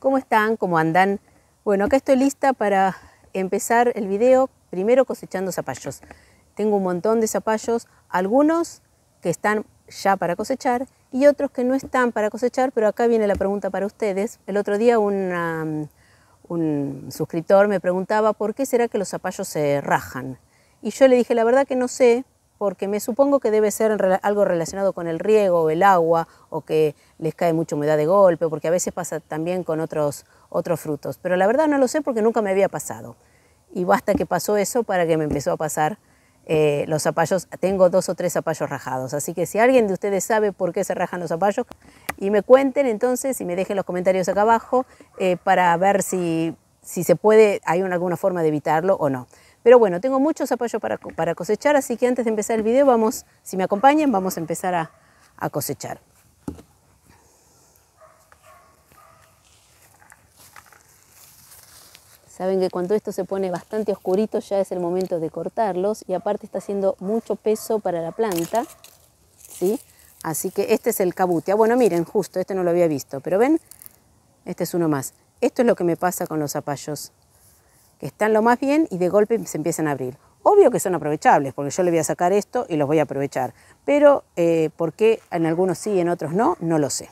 ¿Cómo están? ¿Cómo andan? Bueno, acá estoy lista para empezar el video, primero cosechando zapallos. Tengo un montón de zapallos, algunos que están ya para cosechar y otros que no están para cosechar, pero acá viene la pregunta para ustedes. El otro día un suscriptor me preguntaba por qué será que los zapallos se rajan. Y yo le dije, la verdad que no sé, porque me supongo que debe ser algo relacionado con el riego o el agua, o que les cae mucha humedad de golpe, porque a veces pasa también con otros, otros frutos. Pero la verdad no lo sé porque nunca me había pasado. Y basta que pasó eso para que me empezó a pasar eh, los zapallos. Tengo dos o tres zapallos rajados, así que si alguien de ustedes sabe por qué se rajan los zapallos, y me cuenten entonces y me dejen los comentarios acá abajo eh, para ver si, si se puede, hay alguna forma de evitarlo o no. Pero bueno, tengo muchos zapallos para, cosechar, así que antes de empezar el video, vamos, si me acompañan, vamos a empezar a, cosechar. Saben que cuando esto se pone bastante oscurito ya es el momento de cortarlos y aparte está haciendo mucho peso para la planta, ¿sí? Así que este es el cabutia. Bueno, miren, justo, este no lo había visto, pero ven, este es uno más. Esto es lo que me pasa con los zapallos que están lo más bien y de golpe se empiezan a abrir. Obvio que son aprovechables, porque yo le voy a sacar esto y los voy a aprovechar, pero eh, por qué en algunos sí y en otros no, no lo sé.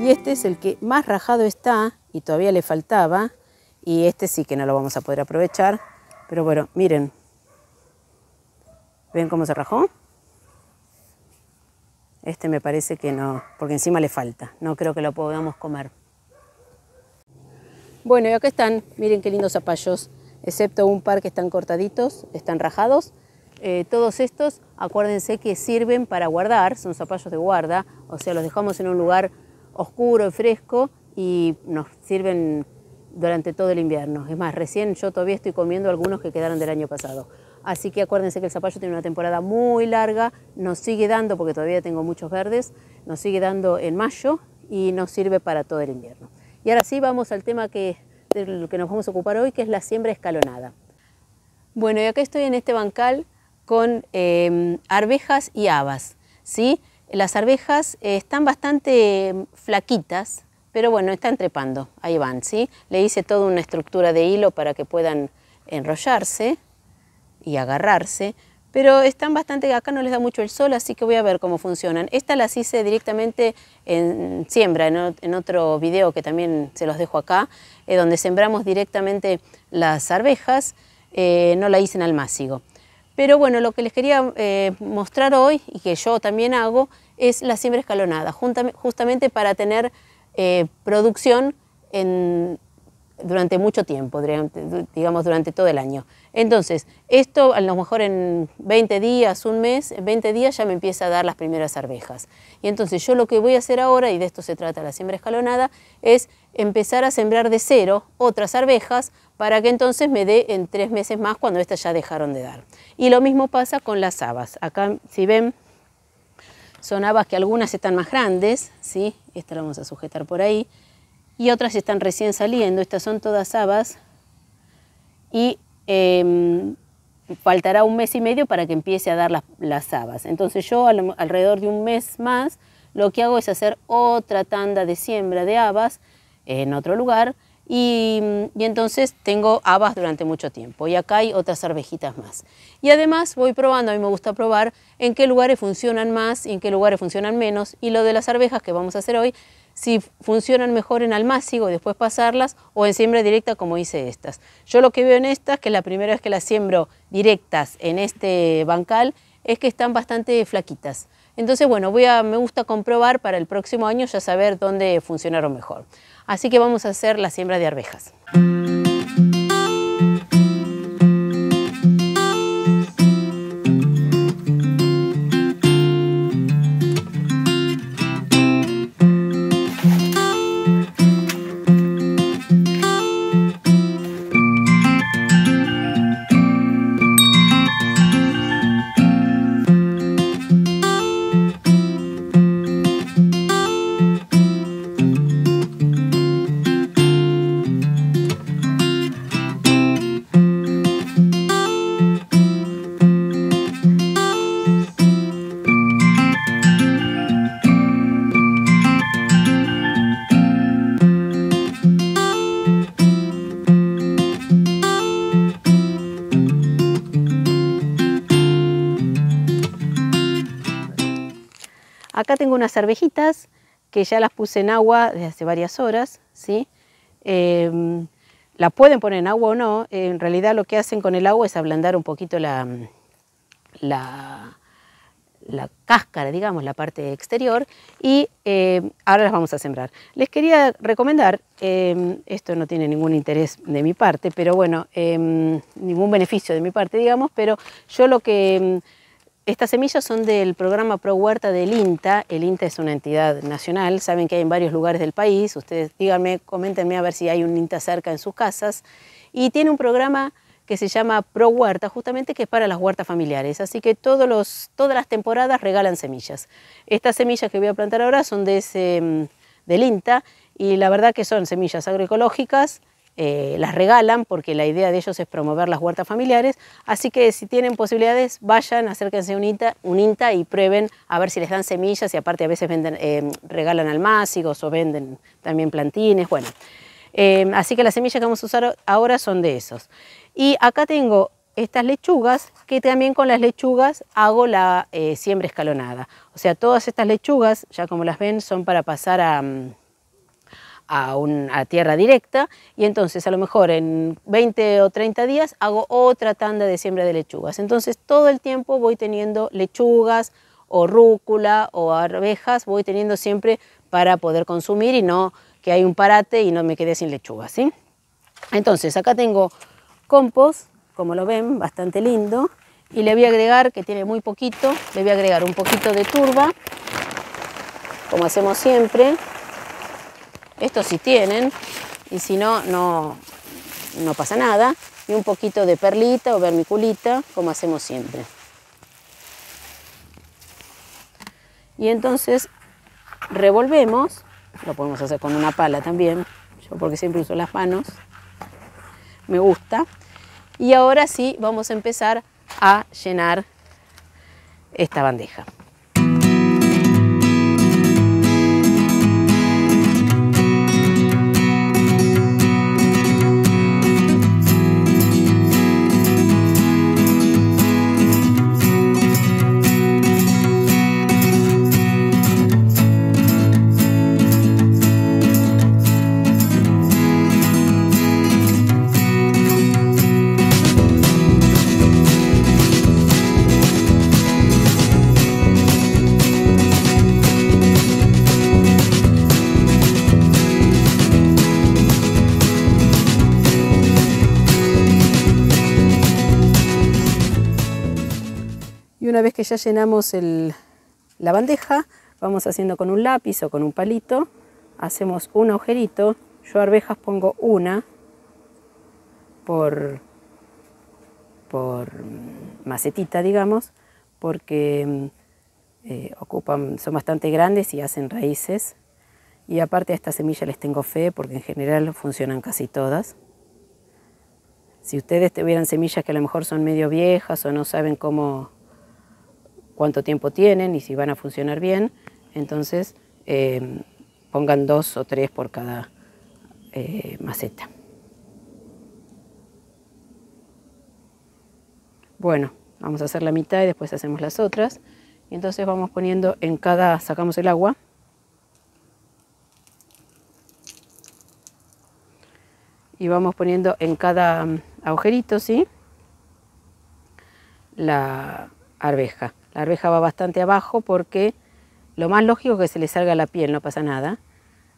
Y este es el que más rajado está y todavía le faltaba. Y este sí que no lo vamos a poder aprovechar. Pero bueno, miren. ¿Ven cómo se rajó? Este me parece que no, porque encima le falta. No creo que lo podamos comer. Bueno, y acá están, miren qué lindos zapallos. Excepto un par que están cortaditos, están rajados. Eh, todos estos, acuérdense que sirven para guardar, son zapallos de guarda, o sea, los dejamos en un lugar oscuro y fresco y nos sirven durante todo el invierno. Es más, recién yo todavía estoy comiendo algunos que quedaron del año pasado. Así que acuérdense que el zapallo tiene una temporada muy larga, nos sigue dando, porque todavía tengo muchos verdes, nos sigue dando en mayo y nos sirve para todo el invierno. Y ahora sí vamos al tema que, que nos vamos a ocupar hoy, que es la siembra escalonada. Bueno, y acá estoy en este bancal con eh, arvejas y habas, ¿sí? Las arvejas eh, están bastante mm, flaquitas, pero bueno, están trepando, ahí van, ¿sí? Le hice toda una estructura de hilo para que puedan enrollarse y agarrarse, pero están bastante, acá no les da mucho el sol, así que voy a ver cómo funcionan. Estas las hice directamente en siembra, en, otro video que también se los dejo acá, eh, donde sembramos directamente las arvejas, eh, no la hice en almácigo. Pero bueno, lo que les quería eh, mostrar hoy, y que yo también hago, es la siembra escalonada, justamente para tener eh, producción en durante mucho tiempo, digamos durante todo el año. Entonces, esto a lo mejor en 20 días, un mes, en 20 días ya me empieza a dar las primeras arvejas. Y entonces yo lo que voy a hacer ahora, y de esto se trata la siembra escalonada, es empezar a sembrar de cero otras arvejas para que entonces me dé en tres meses más cuando estas ya dejaron de dar. Y lo mismo pasa con las habas. Acá, si ven, son habas que algunas están más grandes, ¿sí? Esta la vamos a sujetar por ahí y otras están recién saliendo. Estas son todas habas y em, faltará un mes y medio para que empiece a dar las, habas. Entonces yo alrededor de un mes más lo que hago es hacer otra tanda de siembra de habas en otro lugar y, y, entonces tengo habas durante mucho tiempo y acá hay otras arvejitas más. Y además voy probando, a mí me gusta probar en qué lugares funcionan más y en qué lugares funcionan menos y lo de las arvejas que vamos a hacer hoy si funcionan mejor en almácigo y después pasarlas o en siembra directa como hice estas. Yo lo que veo en estas, que la primera vez que las siembro directas en este bancal, es que están bastante flaquitas. Entonces, bueno, voy a, me gusta comprobar para el próximo año ya saber dónde funcionaron mejor. Así que vamos a hacer la siembra de arvejas. Acá tengo unas arvejitas que ya las puse en agua desde hace varias horas, ¿sí? Em, la pueden poner en agua o no, en realidad lo que hacen con el agua es ablandar un poquito la, la, cáscara, digamos, la parte exterior, y em, ahora las vamos a sembrar. Les quería recomendar, em, esto no tiene ningún interés de mi parte, pero bueno, ningún beneficio de mi parte, digamos, pero yo lo que estas semillas son del programa Pro Huerta del INTA. El INTA es una entidad nacional, saben que hay en varios lugares del país. Ustedes díganme, coméntenme a ver si hay un INTA cerca en sus casas. Y tiene un programa que se llama Pro Huerta, justamente que es para las huertas familiares. Así que todas las temporadas regalan semillas. Estas semillas que voy a plantar ahora son de ese, mm, del INTA y la verdad que son semillas agroecológicas eh, las regalan porque la idea de ellos es promover las huertas familiares, así que si tienen posibilidades, vayan, acérquense a un INTA, y prueben a ver si les dan semillas y aparte a veces venden, eh, regalan almácigos o venden también plantines, bueno. Eh, así que las semillas que vamos a usar ahora son de esos. Y acá tengo estas lechugas, que también con las lechugas hago la siembra escalonada. O sea, todas estas lechugas, ya como las ven, son para pasar a... Mm, a, tierra directa y entonces a lo mejor en 20 o 30 días hago otra tanda de siembra de lechugas. Entonces todo el tiempo voy teniendo lechugas o rúcula o arvejas, voy teniendo siempre para poder consumir y no que hay un parate y no me quede sin lechugas. ¿sí? Entonces acá tengo compost, como lo ven, bastante lindo y le voy a agregar, que tiene muy poquito, le voy a agregar un poquito de turba, como hacemos siempre, esto sí tienen, y si no, no, no pasa nada. Y un poquito de perlita o vermiculita, como hacemos siempre. Y entonces revolvemos, lo podemos hacer con una pala también, yo porque siempre uso las manos, me gusta. Y ahora sí vamos a empezar a llenar esta bandeja. una vez que ya llenamos la bandeja, vamos haciendo con un lápiz o con un palito, hacemos un agujerito, yo arvejas pongo una por, por macetita, digamos, porque eh, ocupan, son bastante grandes y hacen raíces. Y aparte a estas semillas les tengo fe porque en general funcionan casi todas. Si ustedes tuvieran semillas que a lo mejor son medio viejas o no saben cómo cuánto tiempo tienen y si van a funcionar bien. Entonces eh, pongan dos o tres por cada eh, maceta. Bueno, vamos a hacer la mitad y después hacemos las otras. Y entonces vamos poniendo en cada, sacamos el agua. Y vamos poniendo en cada mm, agujerito, ¿sí? La arveja. La arveja va bastante abajo porque lo más lógico es que se le salga la piel, no pasa nada.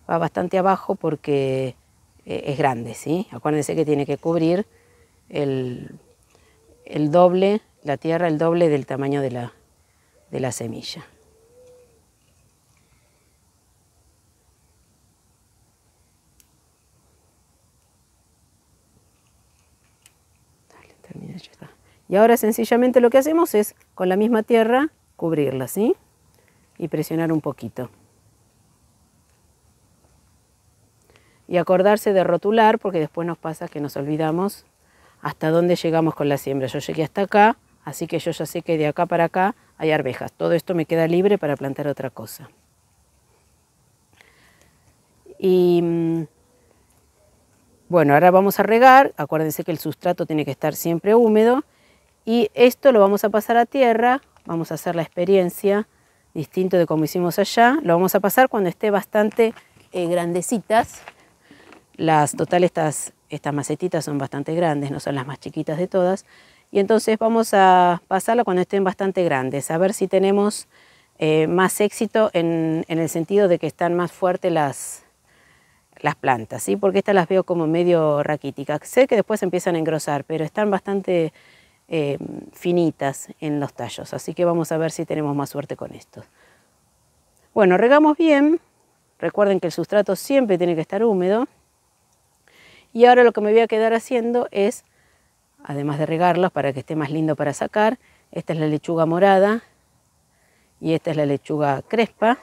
Va bastante abajo porque eh, es grande, ¿sí? Acuérdense que tiene que cubrir el, doble, la tierra, el doble del tamaño de la, de la semilla. Dale, termina, ya está. Y ahora sencillamente lo que hacemos es con la misma tierra cubrirla, ¿sí? Y presionar un poquito. Y acordarse de rotular porque después nos pasa que nos olvidamos hasta dónde llegamos con la siembra. Yo llegué hasta acá, así que yo ya sé que de acá para acá hay arvejas. Todo esto me queda libre para plantar otra cosa. Y mm, bueno, ahora vamos a regar. Acuérdense que el sustrato tiene que estar siempre húmedo y esto lo vamos a pasar a tierra, vamos a hacer la experiencia, distinto de como hicimos allá. Lo vamos a pasar cuando esté bastante eh, grandecitas. Las total estas, estas macetitas son bastante grandes, no son las más chiquitas de todas. Y entonces vamos a pasarlo cuando estén bastante grandes, a ver si tenemos eh, más éxito en, el sentido de que están más fuertes las, las plantas, ¿sí? porque estas las veo como medio raquíticas. Sé que después empiezan a engrosar, pero están bastante eh, finitas en los tallos. Así que vamos a ver si tenemos más suerte con estos. Bueno, regamos bien. Recuerden que el sustrato siempre tiene que estar húmedo. Y ahora lo que me voy a quedar haciendo es, además de regarlos para que esté más lindo para sacar, esta es la lechuga morada y esta es la lechuga crespa.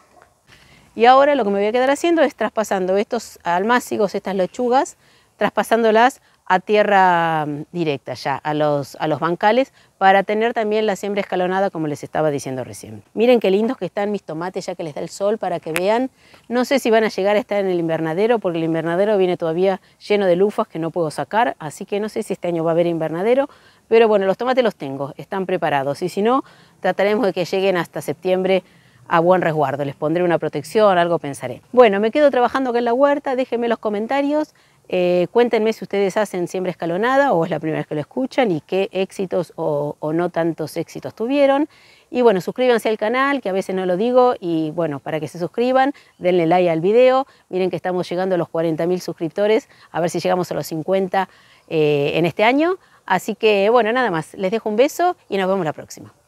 Y ahora lo que me voy a quedar haciendo es traspasando estos almácigos, estas lechugas, traspasándolas a tierra directa ya, a los, a los bancales, para tener también la siembra escalonada como les estaba diciendo recién. Miren qué lindos que están mis tomates ya que les da el sol para que vean. No sé si van a llegar a estar en el invernadero porque el invernadero viene todavía lleno de lufas que no puedo sacar, así que no sé si este año va a haber invernadero, pero bueno, los tomates los tengo, están preparados y si no, trataremos de que lleguen hasta septiembre a buen resguardo, les pondré una protección, algo pensaré. Bueno, me quedo trabajando acá en la huerta, déjenme los comentarios, eh, cuéntenme si ustedes hacen siembra escalonada o es la primera vez que lo escuchan y qué éxitos o, no tantos éxitos tuvieron. Y bueno, suscríbanse al canal, que a veces no lo digo, y bueno, para que se suscriban, denle like al video, miren que estamos llegando a los 40.000 suscriptores, a ver si llegamos a los 50 eh, en este año. Así que bueno, nada más, les dejo un beso y nos vemos la próxima.